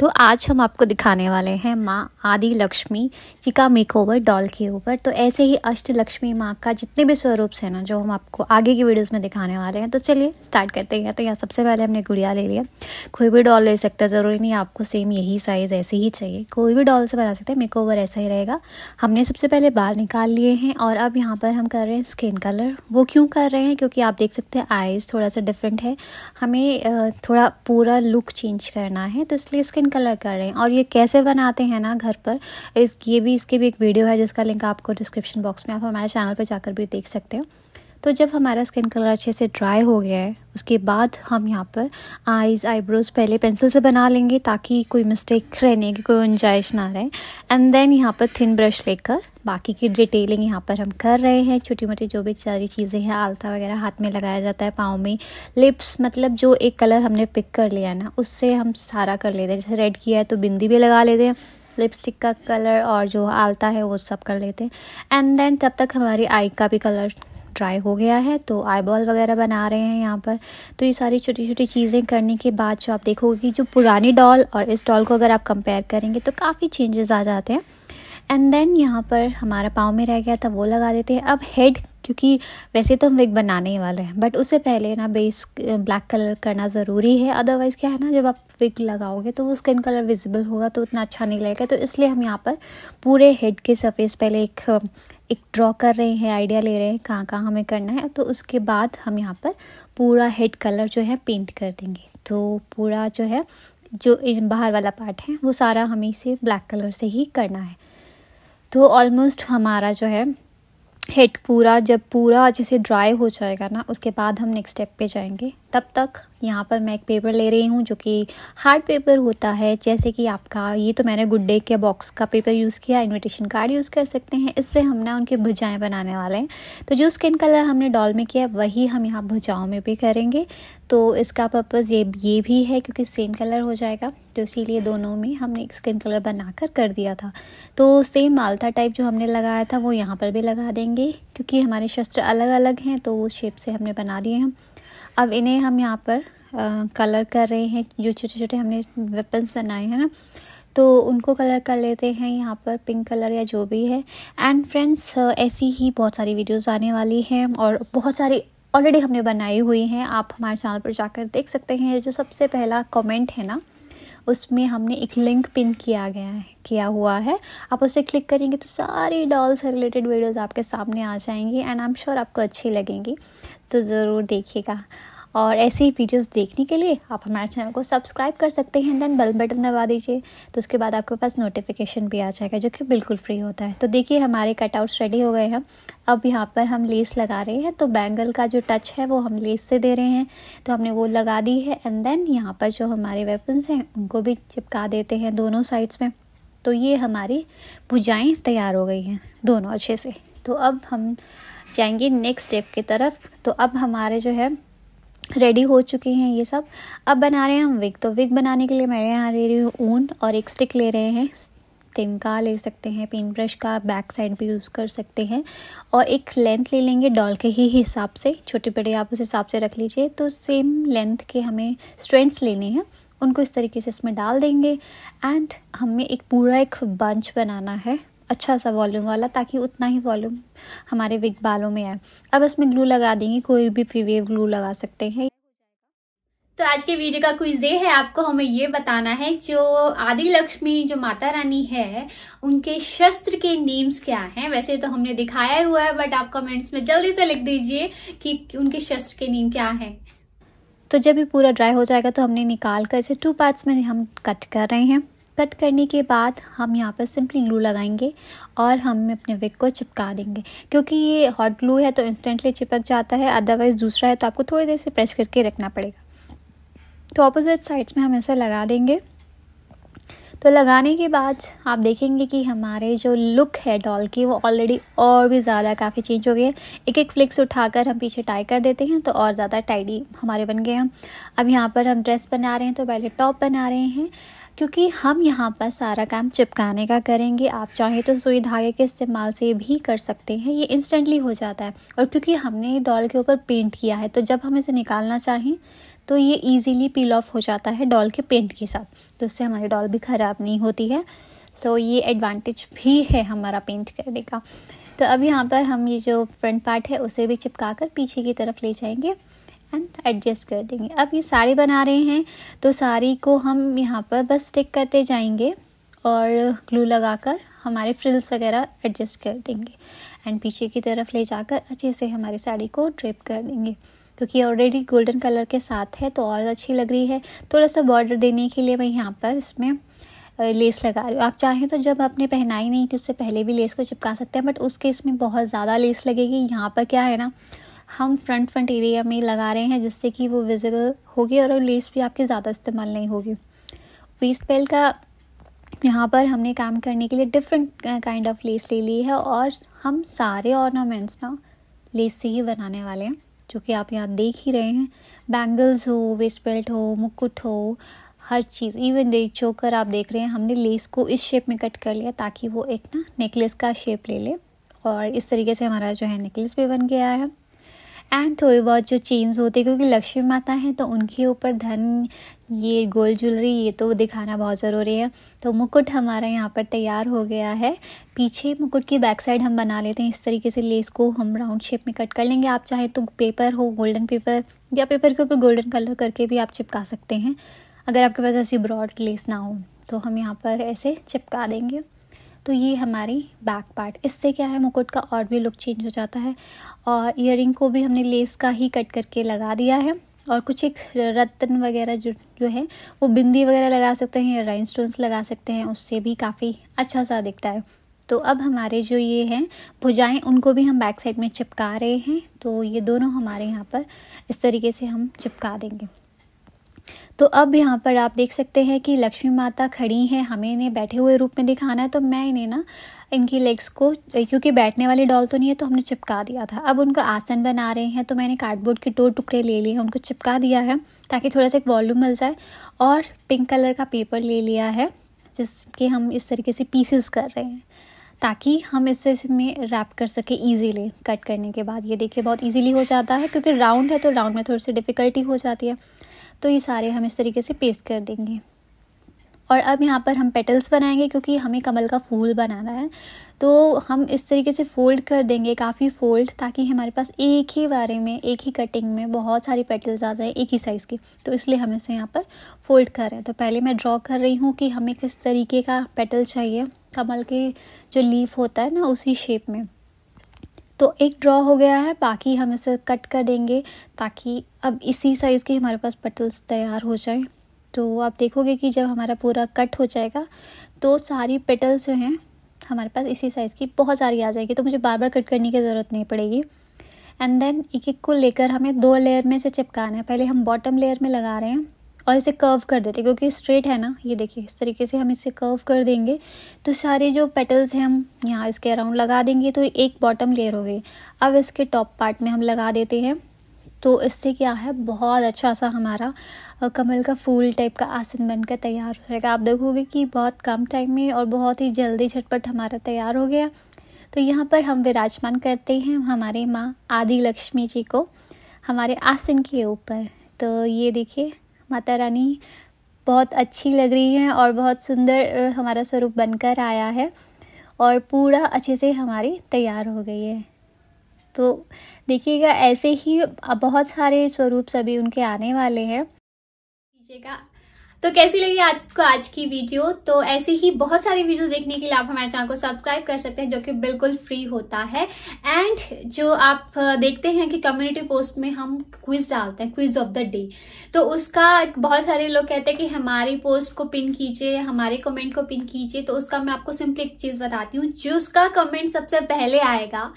तो आज हम आपको दिखाने वाले हैं माँ आदि लक्ष्मी जी का मेकओवर डॉल के ऊपर तो ऐसे ही अष्ट लक्ष्मी माँ का जितने भी स्वरूप हैं ना जो हम आपको आगे की वीडियोस में दिखाने वाले हैं तो चलिए स्टार्ट करते हैं तो यहाँ सबसे पहले हमने गुड़िया ले लिया कोई भी डॉल ले सकता है ज़रूरी नहीं आपको सेम यही साइज़ ऐसे ही चाहिए कोई भी डॉल से बना सकते हैं मेक ऐसा ही रहेगा हमने सबसे पहले बाल निकाल लिए हैं और अब यहाँ पर हम कर रहे हैं स्किन कलर वो क्यों कर रहे हैं क्योंकि आप देख सकते हैं आइज़ थोड़ा सा डिफरेंट है हमें थोड़ा पूरा लुक चेंज करना है तो इसलिए स्किन गोल्डन कलर कर रहे हैं और ये कैसे बनाते हैं ना घर पर इस ये भी इसकी भी एक वीडियो है जिसका लिंक आपको डिस्क्रिप्शन बॉक्स में आप हमारे चैनल पर जाकर भी देख सकते हैं तो जब हमारा स्किन कलर अच्छे से ड्राई हो गया है उसके बाद हम यहाँ पर आईज़ आईब्रोज़ पहले पेंसिल से बना लेंगे ताकि कोई मिस्टेक रहने की कोई गुंजाइश ना रहे एंड देन यहाँ पर थिन ब्रश लेकर बाकी की डिटेलिंग यहाँ पर हम कर रहे हैं छोटी मोटी जो भी सारी चीज़ें हैं आलता वगैरह हाथ में लगाया जाता है पाँव में लिप्स मतलब जो एक कलर हमने पिक कर लिया है ना उससे हम सारा कर लेते हैं जैसे रेड किया है तो बिंदी भी लगा लेते हैं लिपस्टिक का कलर और जो आलता है वो सब कर लेते हैं एंड देन तब तक हमारी आई का भी कलर ड्राई हो गया है तो आई बॉल वगैरह बना रहे हैं यहाँ पर तो ये सारी छोटी छोटी चीज़ें करने के बाद जो आप देखोगे कि जो पुरानी डॉल और इस डॉल को अगर आप कंपेयर करेंगे तो काफ़ी चेंजेस आ जाते हैं एंड देन यहाँ पर हमारा पाँव में रह गया था वो लगा देते हैं अब हेड क्योंकि वैसे तो हम विग बनाने ही वाले हैं बट उससे पहले ना बेस ब्लैक कलर करना ज़रूरी है अदरवाइज़ क्या है ना जब आप विग लगाओगे तो वो स्किन कलर विजिबल होगा तो उतना अच्छा नहीं लगेगा तो इसलिए हम यहाँ पर पूरे हेड के सरफेस पहले एक एक ड्रॉ कर रहे हैं आइडिया ले रहे हैं कहाँ कहाँ हमें करना है तो उसके बाद हम यहाँ पर पूरा हेड कलर जो है पेंट कर देंगे तो पूरा जो है जो बाहर वाला पार्ट है वो सारा हमें इसे ब्लैक कलर से ही करना है तो ऑलमोस्ट हमारा जो है हेड पूरा जब पूरा अच्छे से ड्राई हो जाएगा ना उसके बाद हम नेक्स्ट स्टेप पे जाएंगे तब तक यहाँ पर मैं एक पेपर ले रही हूँ जो कि हार्ड पेपर होता है जैसे कि आपका ये तो मैंने गुड डे के बॉक्स का पेपर यूज़ किया इनविटेशन कार्ड यूज़ कर सकते हैं इससे हम ना उनके भुजाएँ बनाने वाले हैं तो जो स्किन कलर हमने डॉल में किया वही हम यहाँ भुजाओं में भी करेंगे तो इसका पर्पज़ ये ये भी है क्योंकि सेम कलर हो जाएगा तो इसीलिए दोनों में हमने एक स्किन कलर बनाकर कर दिया था तो सेम मालता टाइप जो हमने लगाया था वो यहाँ पर भी लगा देंगे क्योंकि हमारे शस्त्र अलग अलग हैं तो उस शेप से हमने बना दिए हैं अब इन्हें हम यहाँ पर आ, कलर कर रहे हैं जो छोटे छोटे हमने वेपन्स बनाए हैं ना तो उनको कलर कर लेते हैं यहाँ पर पिंक कलर या जो भी है एंड फ्रेंड्स ऐसी ही बहुत सारी वीडियोस आने वाली हैं और बहुत सारी ऑलरेडी हमने बनाई हुई हैं आप हमारे चैनल पर जाकर देख सकते हैं जो सबसे पहला कमेंट है ना उसमें हमने एक लिंक पिन किया गया है किया हुआ है आप उसे क्लिक करेंगे तो सारी डॉल से रिलेटेड वीडियोज़ आपके सामने आ जाएंगी एंड आई एम श्योर आपको अच्छी लगेंगी तो ज़रूर देखिएगा और ऐसे ही वीडियोस देखने के लिए आप हमारे चैनल को सब्सक्राइब कर सकते हैं देन बेल बटन दबा दीजिए तो उसके बाद आपके पास नोटिफिकेशन भी आ जाएगा जो कि बिल्कुल फ्री होता है तो देखिए हमारे कटआउट्स रेडी हो गए हैं अब यहाँ पर हम लेस लगा रहे हैं तो बैंगल का जो टच है वो हम लेस से दे रहे हैं तो हमने वो लगा दी है एंड देन यहाँ पर जो हमारे वेपन्स हैं उनको भी चिपका देते हैं दोनों साइड्स में तो ये हमारी भुजाएँ तैयार हो गई हैं दोनों अच्छे से तो अब हम जाएंगे नेक्स्ट स्टेप की तरफ तो अब हमारे जो है रेडी हो चुकी हैं ये सब अब बना रहे हैं हम विग तो विग बनाने के लिए मैं यहाँ ले रही हूँ ऊन और एक स्टिक ले रहे हैं तिनका ले सकते हैं पेन ब्रश का बैक साइड भी यूज़ कर सकते हैं और एक लेंथ ले लेंगे डॉल के ही हिसाब से छोटे बड़े आप उस हिसाब से रख लीजिए तो सेम लेंथ के हमें स्ट्रेंथ्स लेने हैं उनको इस तरीके से इसमें डाल देंगे एंड हमें एक पूरा एक बंच बनाना है अच्छा सा वॉल्यूम वाला ताकि उतना ही वॉल्यूम हमारे विग बालों में आए अब इसमें ग्लू लगा देंगे कोई भी पीवीएफ ग्लू लगा सकते हैं तो आज के वीडियो का क्विज ये है आपको हमें ये बताना है जो आदि लक्ष्मी जो माता रानी है उनके शस्त्र के नेम्स क्या हैं वैसे तो हमने दिखाया हुआ है बट आप कमेंट्स में जल्दी से लिख दीजिए कि उनके शस्त्र के नेम क्या हैं तो जब ये पूरा ड्राई हो जाएगा तो हमने निकाल कर इसे टू पार्ट्स में हम कट कर रहे हैं कट करने के बाद हम यहाँ पर सिंपली ग्लू लगाएंगे और हम अपने विग को चिपका देंगे क्योंकि ये हॉट ग्लू है तो इंस्टेंटली चिपक जाता है अदरवाइज़ दूसरा है तो आपको थोड़ी देर से प्रेस करके रखना पड़ेगा तो अपोजिट साइड्स में हम ऐसे लगा देंगे तो लगाने के बाद आप देखेंगे कि हमारे जो लुक है डॉल की वो ऑलरेडी और भी ज़्यादा काफ़ी चेंज हो गई है एक एक फ्लिक्स उठाकर हम पीछे टाई कर देते हैं तो और ज़्यादा टाइडी हमारे बन गए हम अब यहाँ पर हम ड्रेस बना रहे हैं तो पहले टॉप बना रहे हैं क्योंकि हम यहाँ पर सारा काम चिपकाने का करेंगे आप चाहें तो सुई धागे के इस्तेमाल से भी कर सकते हैं ये इंस्टेंटली हो जाता है और क्योंकि हमने डॉल के ऊपर पेंट किया है तो जब हम इसे निकालना चाहें तो ये इजीली पील ऑफ हो जाता है डॉल के पेंट के साथ तो उससे हमारी डॉल भी ख़राब नहीं होती है तो ये एडवांटेज भी है हमारा पेंट करने का तो अब यहाँ पर हम ये जो फ्रंट पार्ट है उसे भी चिपका कर पीछे की तरफ ले जाएंगे एंड एडजस्ट कर देंगे अब ये साड़ी बना रहे हैं तो साड़ी को हम यहाँ पर बस स्टिक करते जाएंगे और ग्लू लगाकर हमारे फ्रिल्स वगैरह एडजस्ट कर देंगे एंड पीछे की तरफ ले जाकर अच्छे से हमारी साड़ी को ड्रेप कर देंगे क्योंकि ऑलरेडी गोल्डन कलर के साथ है तो और अच्छी लग रही है थोड़ा सा बॉर्डर देने के लिए मैं यहाँ पर इसमें लेस लगा रही हूँ आप चाहें तो जब आपने पहनाई नहीं थी उससे पहले भी लेस को चिपका सकते हैं बट उस केस में बहुत ज़्यादा लेस लगेगी यहाँ पर क्या है ना हम फ्रंट फ्रंट एरिया में लगा रहे हैं जिससे कि वो विजिबल होगी और लेस भी आपकी ज़्यादा इस्तेमाल नहीं होगी वेस्ट बेल्ट का यहाँ पर हमने काम करने के लिए डिफरेंट काइंड ऑफ लेस ले ली है और हम सारे ऑर्नामेंट्स ना लेस से ही बनाने वाले हैं जो कि आप यहाँ देख ही रहे हैं बैंगल्स हो वेस्ट बेल्ट हो मुकुट हो हर चीज़ इवन दे चोकर आप देख रहे हैं हमने लेस को इस शेप में कट कर लिया ताकि वो एक ना नेकलेस का शेप ले ले और इस तरीके से हमारा जो है नेकलेस भी बन गया है एंड थोड़ी बहुत जो चेन्स होते क्योंकि लक्ष्मी माता है तो उनके ऊपर धन ये गोल्ड ज्वेलरी ये तो दिखाना बहुत ज़रूरी है तो मुकुट हमारा यहाँ पर तैयार हो गया है पीछे मुकुट की बैक साइड हम बना लेते हैं इस तरीके से लेस को हम राउंड शेप में कट कर लेंगे आप चाहे तो पेपर हो गोल्डन पेपर या पेपर के ऊपर गोल्डन कलर करके भी आप चिपका सकते हैं अगर आपके पास ऐसी ब्रॉड लेस ना हो तो हम यहाँ पर ऐसे चिपका देंगे तो ये हमारी बैक पार्ट इससे क्या है मुकुट का और भी लुक चेंज हो जाता है और इयर को भी हमने लेस का ही कट करके लगा दिया है और कुछ एक रत्न वगैरह जो जो है वो बिंदी वगैरह लगा सकते हैं या राइन स्टोन्स लगा सकते हैं उससे भी काफ़ी अच्छा सा दिखता है तो अब हमारे जो ये हैं भुजाएं उनको भी हम बैक साइड में चिपका रहे हैं तो ये दोनों हमारे यहाँ पर इस तरीके से हम चिपका देंगे तो अब यहाँ पर आप देख सकते हैं कि लक्ष्मी माता खड़ी हैं हमें इन्हें बैठे हुए रूप में दिखाना है तो मैं इन्हें ना इनकी लेग्स को क्योंकि बैठने वाली डॉल तो नहीं है तो हमने चिपका दिया था अब उनका आसन बना रहे हैं तो मैंने कार्डबोर्ड के दो टुकड़े ले लिए हैं उनको चिपका दिया है ताकि थोड़ा सा एक वॉल्यूम मिल जाए और पिंक कलर का पेपर ले लिया है जिसके हम इस तरीके से पीसेस कर रहे हैं ताकि हम इससे इसमें रैप कर सके इजीली कट करने के बाद ये देखिए बहुत इजीली हो जाता है क्योंकि राउंड है तो राउंड में थोड़ी सी डिफ़िकल्टी हो जाती है तो ये सारे हम इस तरीके से पेस्ट कर देंगे और अब यहाँ पर हम पेटल्स बनाएंगे क्योंकि हमें कमल का फूल बनाना है तो हम इस तरीके से फ़ोल्ड कर देंगे काफ़ी फ़ोल्ड ताकि हमारे पास एक ही बारे में एक ही कटिंग में बहुत सारी पेटल्स आ जाए एक ही साइज़ की तो इसलिए हम इसे यहाँ पर फोल्ड कर रहे हैं तो पहले मैं ड्रॉ कर रही हूँ कि हमें किस तरीके का पेटल चाहिए कमल के जो लीफ होता है ना उसी शेप में तो एक ड्रॉ हो गया है बाकी हम इसे कट कर देंगे ताकि अब इसी साइज़ के हमारे पास पटल्स तैयार हो जाएं तो आप देखोगे कि जब हमारा पूरा कट हो जाएगा तो सारी पेटल्स जो हैं हमारे पास इसी साइज़ की बहुत सारी आ जाएगी तो मुझे बार बार कट करने की ज़रूरत नहीं पड़ेगी एंड देन एक एक को लेकर हमें दो लेयर में से चिपकाना है पहले हम बॉटम लेयर में लगा रहे हैं और इसे कर्व कर देते क्योंकि स्ट्रेट है ना ये देखिए इस तरीके से हम इसे कर्व कर देंगे तो सारे जो पेटल्स हैं हम यहाँ इसके अराउंड लगा देंगे तो एक बॉटम लेयर हो गई अब इसके टॉप पार्ट में हम लगा देते हैं तो इससे क्या है बहुत अच्छा सा हमारा कमल का फूल टाइप का आसन बनकर तैयार हो जाएगा आप देखोगे कि बहुत कम टाइम में और बहुत ही जल्दी झटपट हमारा तैयार हो गया तो यहाँ पर हम विराजमान करते हैं हमारे माँ आदि लक्ष्मी जी को हमारे आसन के ऊपर तो ये देखिए माता रानी बहुत अच्छी लग रही हैं और बहुत सुंदर हमारा स्वरूप बनकर आया है और पूरा अच्छे से हमारी तैयार हो गई है तो देखिएगा ऐसे ही बहुत सारे स्वरूप सभी उनके आने वाले हैं कीजिएगा तो कैसी लगी आपको आज की वीडियो तो ऐसे ही बहुत सारी वीडियो देखने के लिए आप हमारे चैनल को सब्सक्राइब कर सकते हैं जो कि बिल्कुल फ्री होता है एंड जो आप देखते हैं कि कम्युनिटी पोस्ट में हम क्विज डालते हैं क्विज ऑफ द डे तो उसका बहुत सारे लोग कहते हैं कि हमारी पोस्ट को पिन कीजिए हमारे कमेंट को पिन कीजिए तो उसका मैं आपको सिंपली एक चीज बताती हूँ जिसका कमेंट सबसे पहले आएगा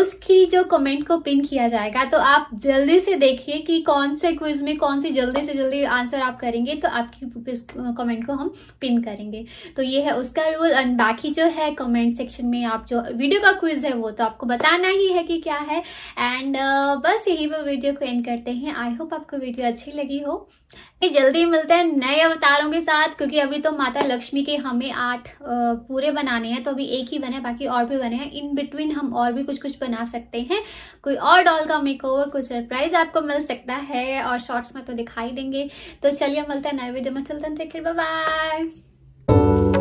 उसकी जो कमेंट को पिन किया जाएगा तो आप जल्दी से देखिए कि कौन से क्विज में कौन सी जल्दी से जल्दी आंसर आप करेंगे तो आपकी कमेंट को हम पिन करेंगे तो ये है उसका रूल एंड बाकी जो है कमेंट सेक्शन में आप जो वीडियो का क्विज है वो तो आपको बताना ही है कि क्या है एंड uh, बस यही वो वीडियो को एंड करते हैं आई होप आपको वीडियो अच्छी लगी हो जल्दी मिलते हैं नए अवतारों के साथ क्योंकि अभी तो माता लक्ष्मी के हमें आठ पूरे बनाने हैं तो अभी एक ही बने बाकी और भी बने हैं इन बिटवीन हम और भी कुछ कुछ बना सकते हैं कोई और डॉल का मेक ओवर कोई सरप्राइज आपको मिल सकता है और शॉर्ट्स में तो दिखाई देंगे तो चलिए मिलते हैं नए वीडियो में चलते हैं बाय